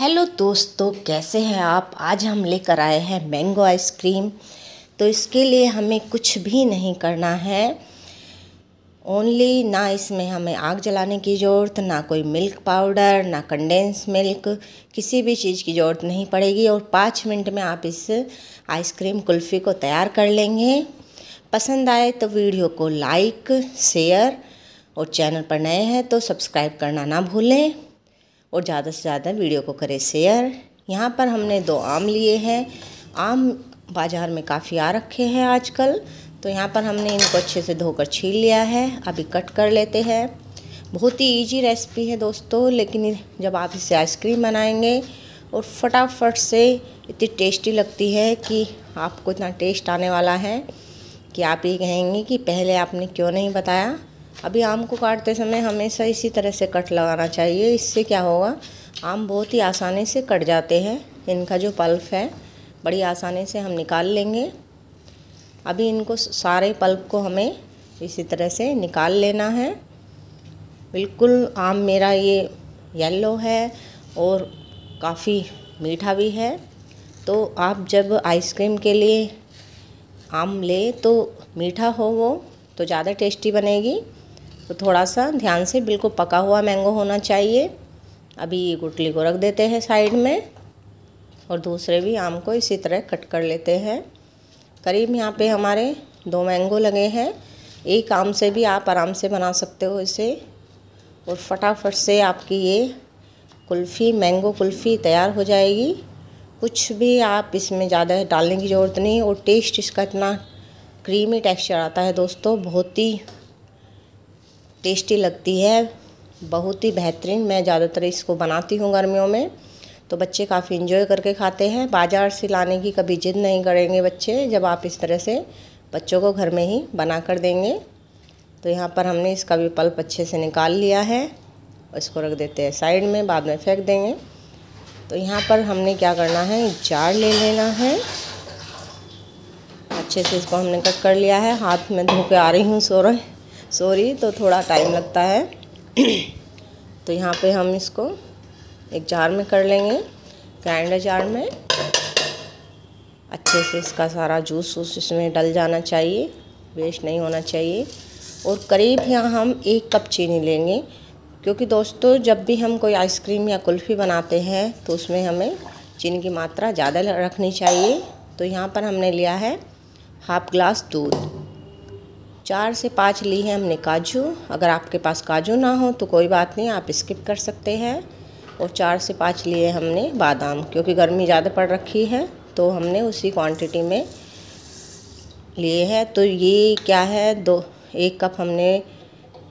hello दोस्तों कैसे हैं आप आज हम लेकर आए हैं मैंगो आइसक्रीम तो इसके लिए हमें कुछ भी नहीं करना है ओनली ना इसमें हमें आग जलाने की ज़रूरत ना कोई मिल्क पाउडर ना कंडेंस मिल्क किसी भी चीज़ की ज़रूरत नहीं पड़ेगी और पाँच मिनट में आप इस आइसक्रीम कुल्फ़ी को तैयार कर लेंगे पसंद आए तो वीडियो को लाइक शेयर और चैनल पर नए हैं तो सब्सक्राइब करना ना भूलें और ज़्यादा से ज़्यादा वीडियो को करें शेयर यहाँ पर हमने दो आम लिए हैं आम बाज़ार में काफ़ी आ रखे हैं आजकल तो यहाँ पर हमने इनको अच्छे से धोकर छील लिया है अभी कट कर लेते हैं बहुत ही इजी रेसिपी है दोस्तों लेकिन जब आप इसे आइसक्रीम बनाएंगे और फटाफट से इतनी टेस्टी लगती है कि आपको इतना टेस्ट आने वाला है कि आप ये कहेंगे कि पहले आपने क्यों नहीं बताया अभी आम को काटते समय हमेशा इसी तरह से कट लगाना चाहिए इससे क्या होगा आम बहुत ही आसानी से कट जाते हैं इनका जो पल्फ है बड़ी आसानी से हम निकाल लेंगे अभी इनको सारे पल्प को हमें इसी तरह से निकाल लेना है बिल्कुल आम मेरा ये येलो है और काफ़ी मीठा भी है तो आप जब आइसक्रीम के लिए आम ले तो मीठा हो वो तो ज़्यादा टेस्टी बनेगी तो थोड़ा सा ध्यान से बिल्कुल पका हुआ मैंगो होना चाहिए अभी ये गुटली को रख देते हैं साइड में और दूसरे भी आम को इसी तरह कट कर लेते हैं करीब यहाँ पे हमारे दो मैंगो लगे हैं एक आम से भी आप आराम से बना सकते हो इसे और फटाफट से आपकी ये कुल्फ़ी मैंगो कुल्फ़ी तैयार हो जाएगी कुछ भी आप इसमें ज़्यादा डालने की ज़रूरत नहीं और टेस्ट इसका इतना क्रीमी टेक्सचर आता है दोस्तों बहुत ही टेस्टी लगती है बहुत ही बेहतरीन मैं ज़्यादातर इसको बनाती हूँ गर्मियों में तो बच्चे काफ़ी इन्जॉय करके खाते हैं बाज़ार से लाने की कभी ज़िद नहीं करेंगे बच्चे जब आप इस तरह से बच्चों को घर में ही बना कर देंगे तो यहाँ पर हमने इसका भी पल्प अच्छे से निकाल लिया है इसको रख देते हैं साइड में बाद में फेंक देंगे तो यहाँ पर हमने क्या करना है जार ले लेना है अच्छे से इसको हमने कट कर लिया है हाथ में धो के आ रही हूँ सो रहे सॉरी तो थोड़ा टाइम लगता है तो यहाँ पे हम इसको एक जार में कर लेंगे ग्राइंडर जार में अच्छे से इसका सारा जूस वूस इसमें डल जाना चाहिए वेस्ट नहीं होना चाहिए और करीब यहाँ हम एक कप चीनी लेंगे क्योंकि दोस्तों जब भी हम कोई आइसक्रीम या कुल्फ़ी बनाते हैं तो उसमें हमें चीनी की मात्रा ज़्यादा रखनी चाहिए तो यहाँ पर हमने लिया है हाफ ग्लास दूध चार से पाँच ली है हमने काजू अगर आपके पास काजू ना हो तो कोई बात नहीं आप स्किप कर सकते हैं और चार से पाँच लिए हमने बादाम क्योंकि गर्मी ज़्यादा पड़ रखी है तो हमने उसी क्वांटिटी में लिए हैं तो ये क्या है दो एक कप हमने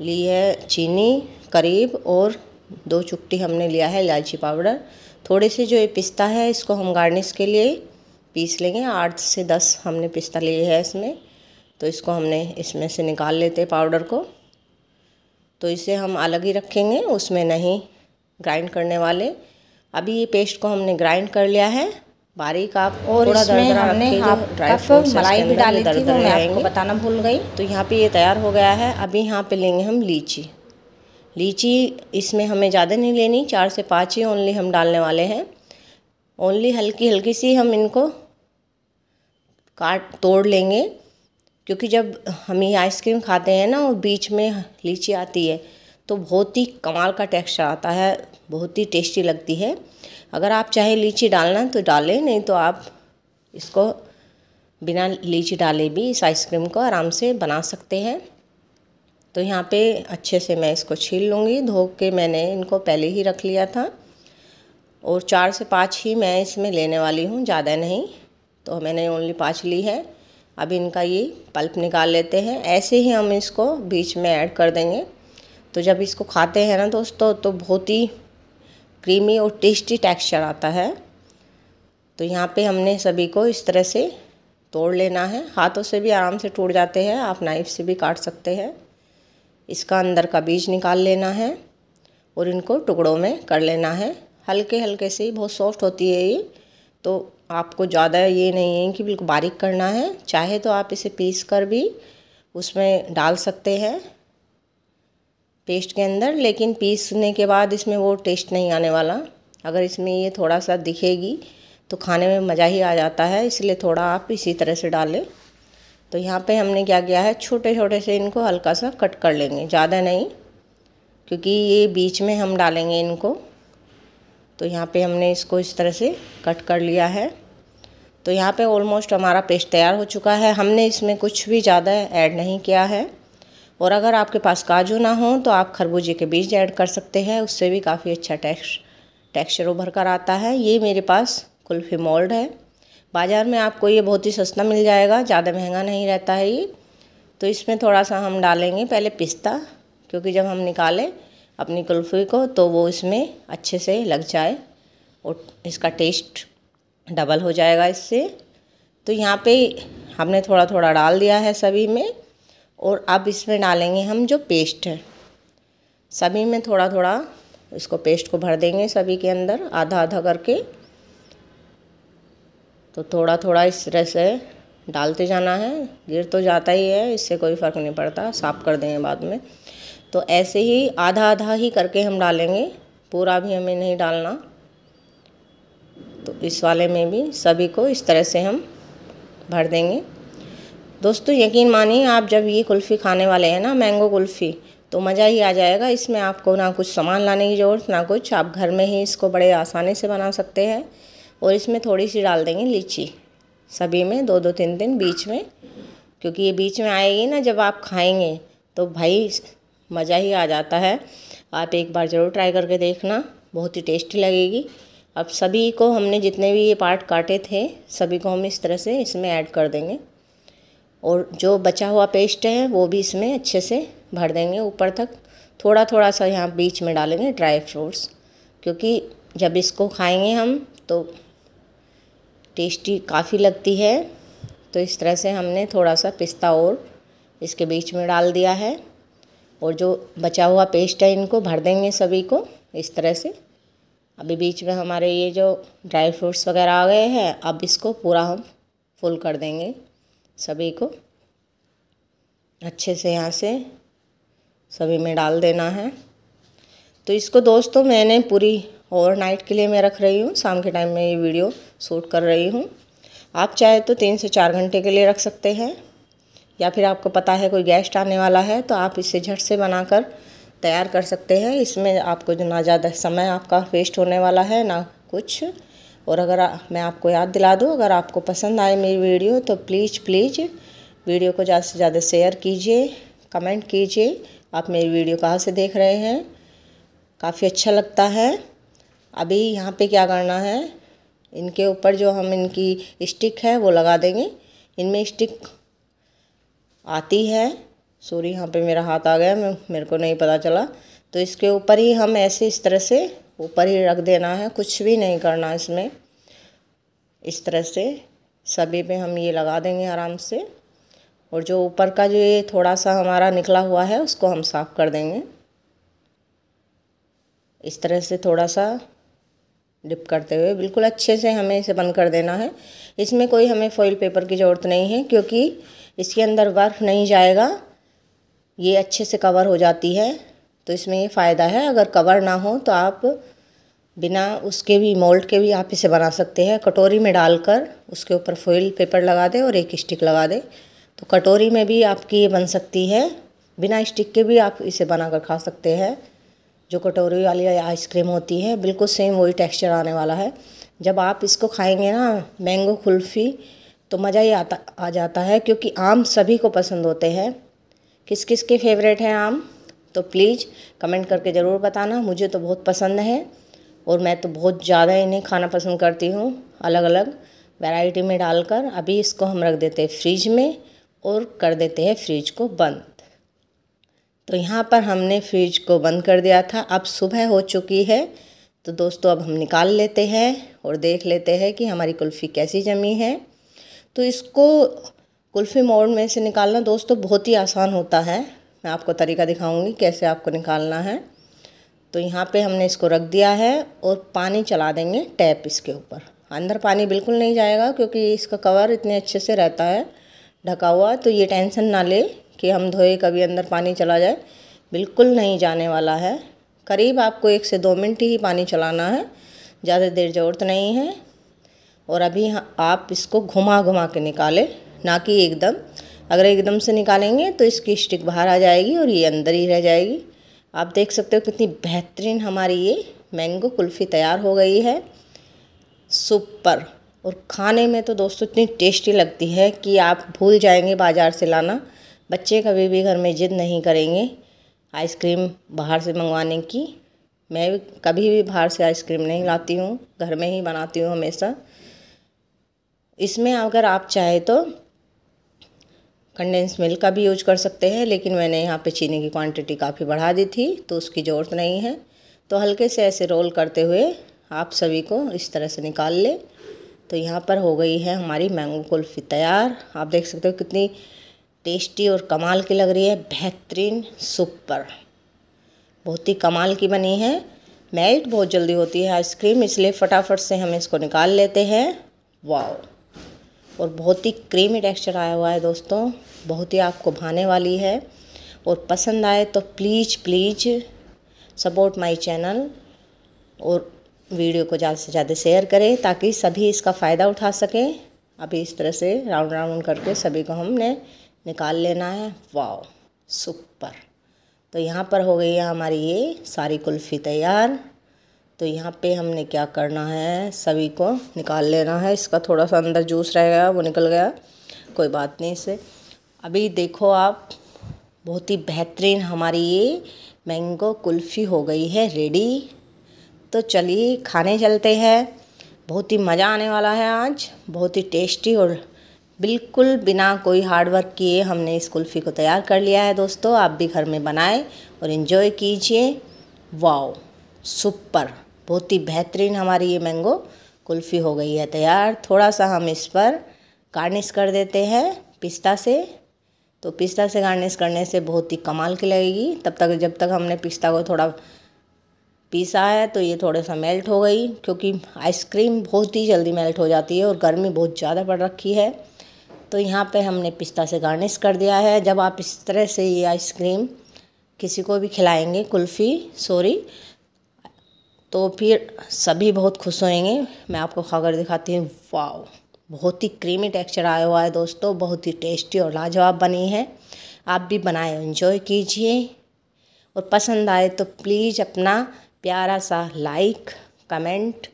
ली है चीनी करीब और दो चुट्टी हमने लिया है इलायची पाउडर थोड़े से जो ये पिस्ता है इसको हम गार्निश के लिए पीस लेंगे आठ से दस हमने पिस्ता लिए है इसमें तो इसको हमने इसमें से निकाल लेते पाउडर को तो इसे हम अलग ही रखेंगे उसमें नहीं ग्राइंड करने वाले अभी ये पेस्ट को हमने ग्राइंड कर लिया है बारीक आप और इसमें हमने हाफ मलाई भी डाली थी वो मैं आपको बताना भूल गई तो यहाँ पे ये तैयार हो गया है अभी यहाँ पे लेंगे हम लीची लीची इसमें हमें ज़्यादा नहीं लेनी चार से पाँच ही ओनली हम डालने वाले हैं ओनली हल्की हल्की सी हम इनको काट तोड़ लेंगे क्योंकि जब हम ये आइसक्रीम खाते हैं ना और बीच में लीची आती है तो बहुत ही कमाल का टेक्सचर आता है बहुत ही टेस्टी लगती है अगर आप चाहे लीची डालना तो डालें नहीं तो आप इसको बिना लीची डाले भी इस आइसक्रीम को आराम से बना सकते हैं तो यहाँ पे अच्छे से मैं इसको छील लूँगी धो के मैंने इनको पहले ही रख लिया था और चार से पाँच ही मैं इसमें लेने वाली हूँ ज़्यादा नहीं तो मैंने ओनली पाँच ली है अब इनका ये पल्प निकाल लेते हैं ऐसे ही हम इसको बीच में ऐड कर देंगे तो जब इसको खाते हैं ना दोस्तों तो बहुत ही क्रीमी और टेस्टी टेक्सचर आता है तो यहाँ पे हमने सभी को इस तरह से तोड़ लेना है हाथों से भी आराम से टूट जाते हैं आप नाइफ से भी काट सकते हैं इसका अंदर का बीज निकाल लेना है और इनको टुकड़ों में कर लेना है हल्के हल्के से बहुत सॉफ्ट होती है ये तो आपको ज़्यादा ये नहीं है कि बिल्कुल बारीक करना है चाहे तो आप इसे पीस कर भी उसमें डाल सकते हैं पेस्ट के अंदर लेकिन पीसने के बाद इसमें वो टेस्ट नहीं आने वाला अगर इसमें ये थोड़ा सा दिखेगी तो खाने में मज़ा ही आ जाता है इसलिए थोड़ा आप इसी तरह से डालें तो यहाँ पे हमने क्या किया है छोटे छोटे से इनको हल्का सा कट कर लेंगे ज़्यादा नहीं क्योंकि ये बीच में हम डालेंगे इनको तो यहाँ पे हमने इसको इस तरह से कट कर लिया है तो यहाँ पे ऑलमोस्ट हमारा पेस्ट तैयार हो चुका है हमने इसमें कुछ भी ज़्यादा ऐड नहीं किया है और अगर आपके पास काजू ना हो तो आप खरबूजे के बीज ऐड कर सकते हैं उससे भी काफ़ी अच्छा टेक्स टेक्स्चर उभर कर आता है ये मेरे पास कुल्फ़ी मोल्ड है बाज़ार में आपको ये बहुत ही सस्ता मिल जाएगा ज़्यादा महंगा नहीं रहता है ये तो इसमें थोड़ा सा हम डालेंगे पहले पिस्ता क्योंकि जब हम निकालें अपनी कुल्फ़ी को तो वो इसमें अच्छे से लग जाए और इसका टेस्ट डबल हो जाएगा इससे तो यहाँ पे हमने थोड़ा थोड़ा डाल दिया है सभी में और अब इसमें डालेंगे हम जो पेस्ट है सभी में थोड़ा थोड़ा इसको पेस्ट को भर देंगे सभी के अंदर आधा आधा करके तो थोड़ा थोड़ा इस तरह से डालते जाना है गिर तो जाता ही है इससे कोई फ़र्क नहीं पड़ता साफ़ कर देंगे बाद में तो ऐसे ही आधा आधा ही करके हम डालेंगे पूरा भी हमें नहीं डालना तो इस वाले में भी सभी को इस तरह से हम भर देंगे दोस्तों यकीन मानिए आप जब ये कुल्फ़ी खाने वाले हैं ना मैंगो कुल्फ़ी तो मज़ा ही आ जाएगा इसमें आपको ना कुछ सामान लाने की ज़रूरत ना कुछ आप घर में ही इसको बड़े आसानी से बना सकते हैं और इसमें थोड़ी सी डाल देंगे लीची सभी में दो दो तीन दिन बीच में क्योंकि ये बीच में आएगी ना जब आप खाएंगे तो भाई मज़ा ही आ जाता है आप एक बार ज़रूर ट्राई करके देखना बहुत ही टेस्टी लगेगी अब सभी को हमने जितने भी ये पार्ट काटे थे सभी को हम इस तरह से इसमें ऐड कर देंगे और जो बचा हुआ पेस्ट है वो भी इसमें अच्छे से भर देंगे ऊपर तक थोड़ा थोड़ा सा यहाँ बीच में डालेंगे ड्राई फ्रूट्स क्योंकि जब इसको खाएंगे हम तो टेस्टी काफ़ी लगती है तो इस तरह से हमने थोड़ा सा पिस्ता और इसके बीच में डाल दिया है और जो बचा हुआ पेस्ट है इनको भर देंगे सभी को इस तरह से अभी बीच में हमारे ये जो ड्राई फ्रूट्स वगैरह आ गए हैं अब इसको पूरा हम फुल कर देंगे सभी को अच्छे से यहाँ से सभी में डाल देना है तो इसको दोस्तों मैंने पूरी ओवरनाइट के लिए मैं रख रही हूँ शाम के टाइम में ये वीडियो शूट कर रही हूँ आप चाहे तो तीन से चार घंटे के लिए रख सकते हैं या फिर आपको पता है कोई गेस्ट आने वाला है तो आप इसे झट से बनाकर तैयार कर सकते हैं इसमें आपको जो ना ज़्यादा समय आपका वेस्ट होने वाला है ना कुछ और अगर आ, मैं आपको याद दिला दूँ अगर आपको पसंद आए मेरी वीडियो तो प्लीज़ प्लीज़ वीडियो को ज़्यादा से ज़्यादा शेयर कीजिए कमेंट कीजिए आप मेरी वीडियो कहाँ से देख रहे हैं काफ़ी अच्छा लगता है अभी यहाँ पे क्या करना है इनके ऊपर जो हम इनकी स्टिक है वो लगा देंगे इनमें स्टिक आती है सॉरी यहाँ पे मेरा हाथ आ गया मेरे को नहीं पता चला तो इसके ऊपर ही हम ऐसे इस तरह से ऊपर ही रख देना है कुछ भी नहीं करना इसमें इस तरह से सभी पे हम ये लगा देंगे आराम से और जो ऊपर का जो ये थोड़ा सा हमारा निकला हुआ है उसको हम साफ़ कर देंगे इस तरह से थोड़ा सा डिप करते हुए बिल्कुल अच्छे से हमें इसे बंद कर देना है इसमें कोई हमें फॉइल पेपर की ज़रूरत नहीं है क्योंकि इसके अंदर बर्फ़ नहीं जाएगा ये अच्छे से कवर हो जाती है तो इसमें ये फ़ायदा है अगर कवर ना हो तो आप बिना उसके भी मोल्ड के भी आप इसे बना सकते हैं कटोरी में डालकर उसके ऊपर फॉइल पेपर लगा दें और एक स्टिक लगा दें तो कटोरी में भी आपकी ये बन सकती है बिना स्टिक के भी आप इसे बनाकर खा सकते हैं जो कटोरी वाली आइसक्रीम होती है बिल्कुल सेम वही टेक्सचर आने वाला है जब आप इसको खाएंगे ना मैंगो कुल्फ़ी तो मज़ा ही आता आ जाता है क्योंकि आम सभी को पसंद होते हैं किस किस के फेवरेट हैं आम तो प्लीज़ कमेंट करके ज़रूर बताना मुझे तो बहुत पसंद है और मैं तो बहुत ज़्यादा इन्हें खाना पसंद करती हूँ अलग अलग वैरायटी में डालकर अभी इसको हम रख देते हैं फ्रिज में और कर देते हैं फ्रिज को बंद तो यहाँ पर हमने फ्रिज को बंद कर दिया था अब सुबह हो चुकी है तो दोस्तों अब हम निकाल लेते हैं और देख लेते हैं कि हमारी कुल्फ़ी कैसी जमी है तो इसको कुल्फ़ी मोड़ में से निकालना दोस्तों बहुत ही आसान होता है मैं आपको तरीका दिखाऊंगी कैसे आपको निकालना है तो यहाँ पे हमने इसको रख दिया है और पानी चला देंगे टैप इसके ऊपर अंदर पानी बिल्कुल नहीं जाएगा क्योंकि इसका कवर इतने अच्छे से रहता है ढका हुआ तो ये टेंशन ना ले कि हम धोए कभी अंदर पानी चला जाए बिल्कुल नहीं जाने वाला है करीब आपको एक से दो मिनट ही पानी चलाना है ज़्यादा देर ज़रूरत नहीं है और अभी आप इसको घुमा घुमा के निकालें ना कि एकदम अगर एकदम से निकालेंगे तो इसकी स्टिक बाहर आ जाएगी और ये अंदर ही रह जाएगी आप देख सकते हो कितनी बेहतरीन हमारी ये मैंगो कुल्फ़ी तैयार हो गई है सुपर और खाने में तो दोस्तों इतनी टेस्टी लगती है कि आप भूल जाएंगे बाज़ार से लाना बच्चे कभी भी घर में ज़िद नहीं करेंगे आइसक्रीम बाहर से मंगवाने की मैं कभी भी बाहर से आइसक्रीम नहीं लाती हूँ घर में ही बनाती हूँ हमेशा इसमें अगर आप चाहे तो कंडेंस मिल्क का भी यूज कर सकते हैं लेकिन मैंने यहाँ पे चीनी की क्वांटिटी काफ़ी बढ़ा दी थी तो उसकी ज़रूरत नहीं है तो हल्के से ऐसे रोल करते हुए आप सभी को इस तरह से निकाल लें तो यहाँ पर हो गई है हमारी मैंगो कुल्फ़ी तैयार आप देख सकते हो कितनी टेस्टी और कमाल की लग रही है बेहतरीन सुपर बहुत ही कमाल की बनी है मेल्ट बहुत जल्दी होती है आइसक्रीम इसलिए फटाफट से हम इसको निकाल लेते हैं वाओ और बहुत ही क्रीमी टेक्सचर आया हुआ है दोस्तों बहुत ही आपको भाने वाली है और पसंद आए तो please please support my channel और वीडियो को ज़्यादा से ज़्यादा शेयर करें ताकि सभी इसका फ़ायदा उठा सकें अभी इस तरह से राउंड राउंड करके सभी को हमने निकाल लेना है वाओ सुपर तो यहाँ पर हो गई है हमारी ये सारी कुल्फ़ी तैयार तो यहाँ पे हमने क्या करना है सभी को निकाल लेना है इसका थोड़ा सा अंदर जूस रह गया वो निकल गया कोई बात नहीं इसे अभी देखो आप बहुत ही बेहतरीन हमारी ये मैंगो कुल्फ़ी हो गई है रेडी तो चलिए खाने चलते हैं बहुत ही मज़ा आने वाला है आज बहुत ही टेस्टी और बिल्कुल बिना कोई हार्डवर्क किए हमने इस कुल्फ़ी को तैयार कर लिया है दोस्तों आप भी घर में बनाएं और इन्जॉय कीजिए वाओ सुपर बहुत ही बेहतरीन हमारी ये मैंगो कुल्फ़ी हो गई है तैयार थोड़ा सा हम इस पर गार्निश कर देते हैं पिस्ता से तो पिस्ता से गार्निश करने से बहुत ही कमाल की लगेगी तब तक जब तक हमने पिस्ता को थोड़ा पीसा है तो ये थोड़ा सा मेल्ट हो गई क्योंकि आइसक्रीम बहुत ही जल्दी मेल्ट हो जाती है और गर्मी बहुत ज़्यादा पड़ रखी है तो यहाँ पे हमने पिस्ता से गार्निश कर दिया है जब आप इस तरह से ये आइसक्रीम किसी को भी खिलाएंगे कुल्फ़ी सॉरी तो फिर सभी बहुत खुश होंगे मैं आपको खाकर दिखाती हूँ वाओ बहुत ही क्रीमी टेक्सचर आया हुआ है दोस्तों बहुत ही टेस्टी और लाजवाब बनी है आप भी बनाए इन्जॉय कीजिए और पसंद आए तो प्लीज़ अपना प्यारा सा लाइक कमेंट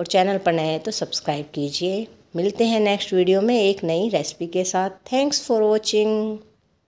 और चैनल पर नए तो सब्सक्राइब कीजिए मिलते हैं नेक्स्ट वीडियो में एक नई रेसिपी के साथ थैंक्स फॉर वॉचिंग